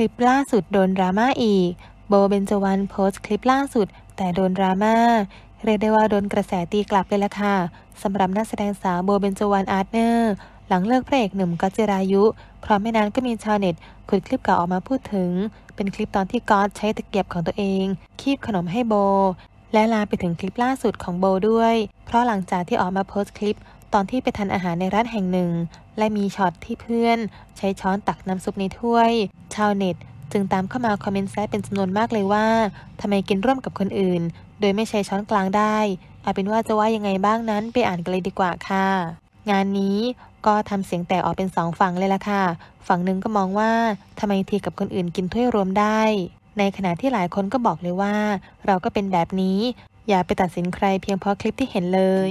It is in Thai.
ลิปล่าสุดโดนดราม่าอีก โบเบนจวันโพสต์คลิปล่าสุดแต่โดนดราม่า เรียกได้ว่าโดนกระแสตีกลับเลยละค่ะ สำหรับนักแสดงสาวโบเบนจวันอาร์ตเนอร์ หลังเลิกพระเอกหนุ่มก็เจรายุ พร้อมไม่นานก็มีชาวเน็ตขุดคลิปเก่าออกมาพูดถึง เป็นคลิปตอนที่ก๊อตใช้ตะเกียบของตัวเองคีบขนมให้โบ และลาไปถึงคลิปล่าสุดของโบด้วย เพราะหลังจากที่ออกมาโพสต์คลิป ตอนที่ไปทานอาหารในร้านแห่งหนึ่ง และมีช็อตที่เพื่อนใช้ช้อนตักน้ำซุปในถ้วยชาวเน็ต จึงตามเข้ามาคอมเมนต์แซะเป็นจำนวนมากเลยว่า ทำไมกินร่วมกับคนอื่นโดยไม่ใช้ช้อนกลางได้ อาเป็นว่าจะว่ายังไงบ้างนั้นไปอ่านกันเลยดีกว่าค่ะ งานนี้ก็ทำเสียงแตกออกเป็นสองฝั่งเลยละค่ะ ฝั่งหนึ่งก็มองว่าทำไมทีกับคนอื่นกินถ้วยรวมได้ ในขณะที่หลายคนก็บอกเลยว่าเราก็เป็นแบบนี้ อย่าไปตัดสินใคร เพียงเพราะคลิปที่เห็นเลย